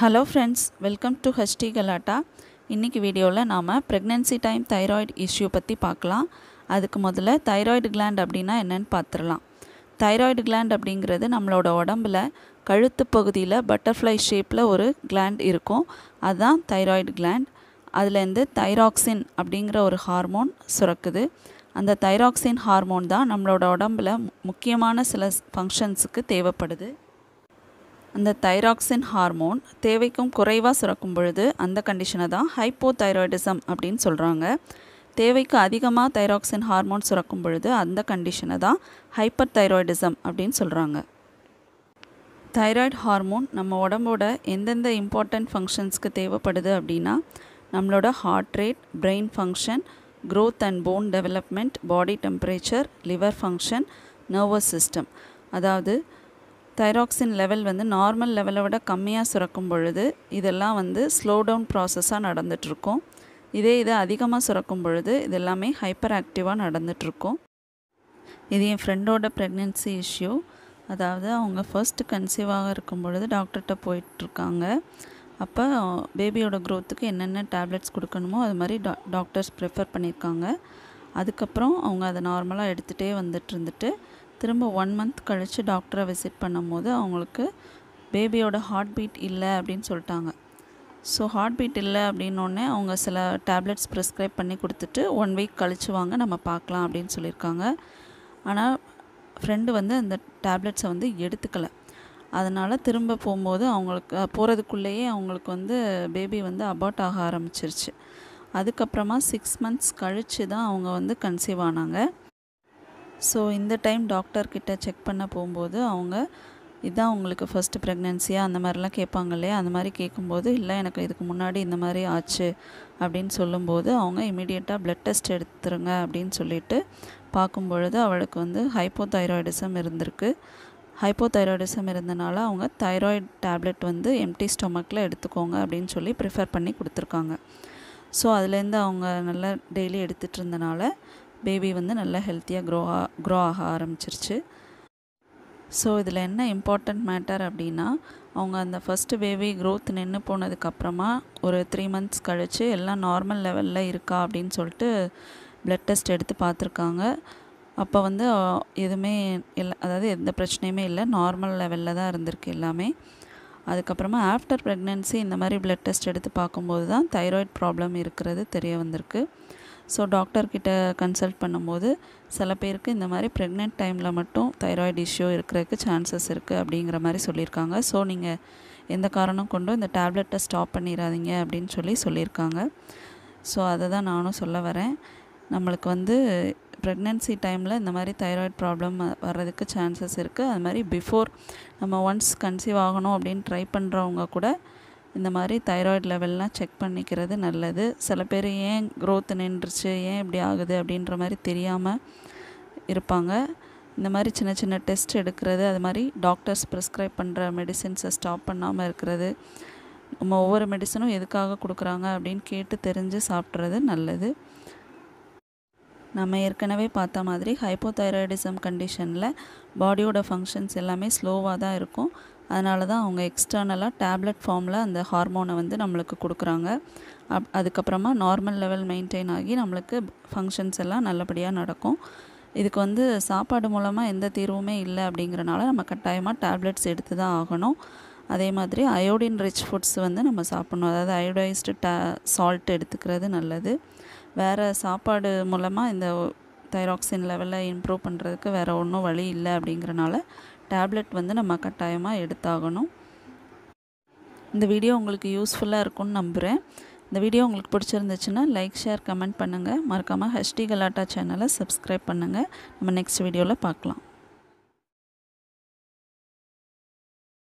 hello friends welcome to HD Galatta இன்றைக்கி வீடியோவில் நாம் ப்ரெக்னென்சி டைம் தைராய்டு இஷ்யூ பற்றி பார்க்கலாம் அதுக்கு முதல்ல தைராய்டு கிளாண்ட் அப்படின்னா என்னென்னு பார்த்துடலாம் தைராய்டு கிளாண்ட் அப்படிங்கிறது நம்மளோட உடம்பில் கழுத்து பகுதியில் பட்டர்ஃப்ளை ஷேப்பில் ஒரு கிளாண்ட் இருக்கும் அதுதான் தைராய்டு கிளாண்ட் அதுலேருந்து தைராக்சின் அப்படிங்கிற ஒரு ஹார்மோன் சுரக்குது அந்த தைராக்சின் ஹார்மோன் தான் நம்மளோட உடம்பில் முக்கியமான சில ஃபங்க்ஷன்ஸுக்கு தேவைப்படுது அந்த தைராக்சின் ஹார்மோன் தேவைக்கும் குறைவாக சுரக்கும் பொழுது அந்த கண்டிஷனை தான் ஹைப்போதைராய்டிசம் அப்படின்னு சொல்கிறாங்க தேவைக்கு அதிகமாக தைராக்சின் ஹார்மோன் சுரக்கும் பொழுது அந்த கண்டிஷனை தான் ஹைப்பர் தைராய்டிசம் அப்படின்னு சொல்கிறாங்க தைராய்டு ஹார்மோன் நம்ம உடம்போட எந்தெந்த இம்பார்ட்டண்ட் ஃபங்க்ஷன்ஸ்க்கு தேவைப்படுது அப்படின்னா நம்மளோட heart rate brain function growth and bone development body temperature liver function nervous system அதாவது தைராக்சின் லெவல் வந்து நார்மல் லெவலை விட கம்மியாக சுரக்கும் பொழுது இதெல்லாம் வந்து ஸ்லோ டவுன் ப்ராசஸாக நடந்துகிட்ருக்கும் இதே இதை அதிகமாக சுரக்கும் பொழுது இதெல்லாமே ஹைப்பர் ஆக்டிவாக நடந்துகிட்ருக்கும் இது என் ஃப்ரெண்டோட ப்ரெக்னென்சி இஷ்யூ அதாவது அவங்க ஃபர்ஸ்ட் கன்சீவாக இருக்கும் பொழுது டாக்டர்கிட்ட போயிட்டுருக்காங்க அப்போ பேபியோட க்ரோத்துக்கு என்னென்ன டேப்லெட்ஸ் கொடுக்கணுமோ அது மாதிரி டா டாக்டர்ஸ் ப்ரிஃபர் பண்ணியிருக்காங்க அதுக்கப்புறம் அவங்க அதை நார்மலாக எடுத்துகிட்டே வந்துட்டு இருந்துட்டு திரும்ப ஒன் மந்த் கழித்து டாக்டரை விசிட் பண்ணும்போது அவங்களுக்கு பேபியோட ஹார்ட் பீட் இல்லை அப்படின்னு சொல்லிட்டாங்க ஸோ ஹார்ட் பீட் இல்லை அப்படின்னோடனே அவங்க சில டேப்லெட்ஸ் ப்ரிஸ்கிரைப் பண்ணி கொடுத்துட்டு ஒன் வீக் கழிச்சு வாங்க நம்ம பார்க்கலாம் அப்படின்னு சொல்லியிருக்காங்க ஆனால் ஃப்ரெண்டு வந்து அந்த டேப்லெட்ஸை வந்து எடுத்துக்கலை அதனால் திரும்ப போகும்போது அவங்களுக்கு போகிறதுக்குள்ளேயே அவங்களுக்கு வந்து பேபி வந்து அபார்ட் ஆக ஆரம்பிச்சிருச்சு அதுக்கப்புறமா சிக்ஸ் மந்த்ஸ் கழித்து தான் அவங்க வந்து கன்சீவ் ஆனாங்க ஸோ இந்த டைம் டாக்டர்கிட்ட செக் பண்ண போகும்போது அவங்க இதுதான் உங்களுக்கு ஃபஸ்ட்டு ப்ரெக்னென்சியாக அந்த மாதிரிலாம் கேட்பாங்க இல்லையா அந்த மாதிரி கேட்கும்போது இல்லை எனக்கு இதுக்கு முன்னாடி இந்த மாதிரி ஆச்சு அப்படின்னு சொல்லும்போது அவங்க இமீடியட்டாக ப்ளட் டெஸ்ட் எடுத்துருங்க அப்படின்னு சொல்லிட்டு பார்க்கும் பொழுது அவளுக்கு வந்து ஹைப்போதைராய்டிசம் இருந்திருக்கு ஹைப்போதைராய்டிசம் இருந்தனால அவங்க தைராய்டு டேப்லெட் வந்து எம்டி ஸ்டொமக்கில் எடுத்துக்கோங்க அப்படின்னு சொல்லி ப்ரிஃபர் பண்ணி கொடுத்துருக்காங்க ஸோ அதுலேருந்து அவங்க நல்லா டெய்லி எடுத்துகிட்டு இருந்தனால பேபி வந்து நல்லா ஹெல்த்தியாக க்ரோ ஆ க்ரோ ஆக ஆரம்பிச்சிருச்சு ஸோ இதில் என்ன இம்பார்ட்டண்ட் மேட்டர் அப்படின்னா அவங்க அந்த ஃபஸ்ட்டு பேபி க்ரோத் நின்று போனதுக்கப்புறமா ஒரு த்ரீ மந்த்ஸ் கழித்து எல்லாம் நார்மல் லெவலில் இருக்கா அப்படின்னு சொல்லிட்டு ப்ளட் டெஸ்ட் எடுத்து பார்த்துருக்காங்க அப்போ வந்து எதுவுமே இல்லை அதாவது எந்த பிரச்சனையுமே இல்லை நார்மல் லெவலில் தான் இருந்திருக்கு எல்லாமே அதுக்கப்புறமா ஆஃப்டர் ப்ரெக்னென்சி இந்த மாதிரி ப்ளட் டெஸ்ட் எடுத்து பார்க்கும்போது தான் தைராய்ட் ப்ராப்ளம் இருக்கிறது தெரிய வந்திருக்கு ஸோ டாக்டர்கிட்ட கன்சல்ட் பண்ணும்போது சில பேருக்கு இந்த மாதிரி ப்ரெக்னென்ட் டைமில் மட்டும் தைராய்டு இஷ்யூ இருக்கிறதுக்கு சான்சஸ் இருக்குது அப்படிங்கிற மாதிரி சொல்லியிருக்காங்க ஸோ நீங்கள் எந்த காரணம் கொண்டும் இந்த டேப்லெட்டை ஸ்டாப் பண்ணிடாதீங்க அப்படின்னு சொல்லி சொல்லியிருக்காங்க ஸோ அதை தான் நானும் சொல்ல வரேன் நம்மளுக்கு வந்து ப்ரெக்னென்சி டைமில் இந்த மாதிரி தைராய்டு ப்ராப்ளம் வர்றதுக்கு சான்சஸ் இருக்குது அது மாதிரி பிஃபோர் நம்ம ஒன்ஸ் கன்சீவ் ஆகணும் அப்படின்னு ட்ரை பண்ணுறவங்க கூட இந்த மாதிரி தைராய்டு லெவல்லாம் செக் பண்ணிக்கிறது நல்லது சில பேர் ஏன் க்ரோத் நின்றுச்சு ஏன் இப்படி ஆகுது அப்படின்ற மாதிரி தெரியாமல் இருப்பாங்க இந்த மாதிரி சின்ன சின்ன டெஸ்ட் எடுக்கிறது அது மாதிரி டாக்டர்ஸ் ப்ரிஸ்கிரைப் பண்ணுற மெடிசின்ஸை ஸ்டாப் பண்ணாமல் இருக்கிறது நம்ம ஒவ்வொரு மெடிசனும் எதுக்காக கொடுக்குறாங்க அப்படின்னு கேட்டு தெரிஞ்சு சாப்பிட்றது நல்லது நம்ம ஏற்கனவே பார்த்த மாதிரி ஹைப்போதைராய்டிசம் கண்டிஷனில் பாடியோட ஃபங்க்ஷன்ஸ் எல்லாமே ஸ்லோவாக தான் இருக்கும் அதனால தான் அவங்க எக்ஸ்டர்னலாக டேப்லெட் ஃபார்மில் அந்த ஹார்மோனை வந்து நம்மளுக்கு கொடுக்குறாங்க அப் அதுக்கப்புறமா நார்மல் லெவல் மெயின்டைன் ஆகி நம்மளுக்கு ஃபங்க்ஷன்ஸ் எல்லாம் நல்லபடியாக நடக்கும் இதுக்கு வந்து சாப்பாடு மூலமாக எந்த தீர்வுமே இல்லை அப்படிங்கிறனால நம்ம கட்டாயமாக டேப்லெட்ஸ் எடுத்து தான் ஆகணும் அதே மாதிரி அயோடின் ரிச் ஃபுட்ஸ் வந்து நம்ம சாப்பிட்ணும் அதாவது அயோடைஸ்டு டே சால்ட் எடுத்துக்கிறது நல்லது வேறு சாப்பாடு மூலமாக இந்த தைராக்சின் லெவலை இம்ப்ரூவ் பண்ணுறதுக்கு வேறு ஒன்றும் வழி இல்லை அப்படிங்கிறனால டேப்லெட் வந்து நம்ம கட்டாயமாக எடுத்தாகணும் இந்த வீடியோ உங்களுக்கு யூஸ்ஃபுல்லாக இருக்கும்னு நம்புகிறேன் இந்த வீடியோ உங்களுக்கு பிடிச்சிருந்துச்சுன்னா லைக் ஷேர் கமெண்ட் பண்ணுங்கள் மறக்காமல் ஹஸ்டி கலாட்டா சேனலை சப்ஸ்கிரைப் பண்ணுங்கள் நம்ம நெக்ஸ்ட் வீடியோவில் பார்க்கலாம்